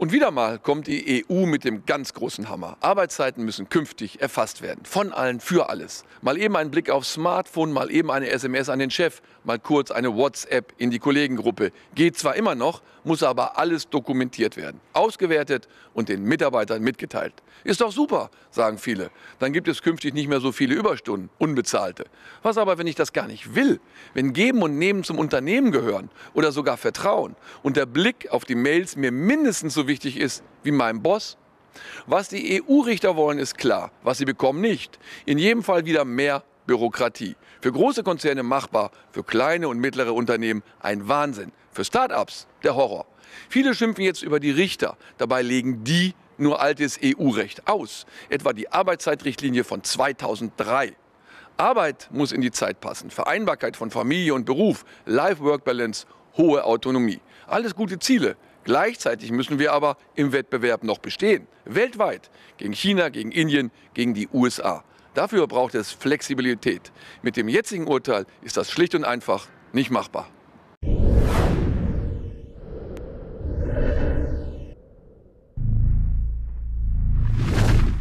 Und wieder mal kommt die EU mit dem ganz großen Hammer. Arbeitszeiten müssen künftig erfasst werden. Von allen, für alles. Mal eben einen Blick aufs Smartphone, mal eben eine SMS an den Chef, mal kurz eine WhatsApp in die Kollegengruppe. Geht zwar immer noch, muss aber alles dokumentiert werden ausgewertet und den Mitarbeitern mitgeteilt. Ist doch super, sagen viele. Dann gibt es künftig nicht mehr so viele Überstunden, unbezahlte. Was aber, wenn ich das gar nicht will? Wenn Geben und Nehmen zum Unternehmen gehören oder sogar Vertrauen und der Blick auf die Mails mir mindestens so wichtig ist wie meinem Boss? Was die EU-Richter wollen, ist klar. Was sie bekommen, nicht. In jedem Fall wieder mehr Bürokratie. Für große Konzerne machbar, für kleine und mittlere Unternehmen ein Wahnsinn. Für Start-ups der Horror. Viele schimpfen jetzt über die Richter. Dabei legen die nur altes EU-Recht aus, etwa die Arbeitszeitrichtlinie von 2003. Arbeit muss in die Zeit passen, Vereinbarkeit von Familie und Beruf, Life-Work-Balance, hohe Autonomie. Alles gute Ziele. Gleichzeitig müssen wir aber im Wettbewerb noch bestehen, weltweit, gegen China, gegen Indien, gegen die USA. Dafür braucht es Flexibilität. Mit dem jetzigen Urteil ist das schlicht und einfach nicht machbar.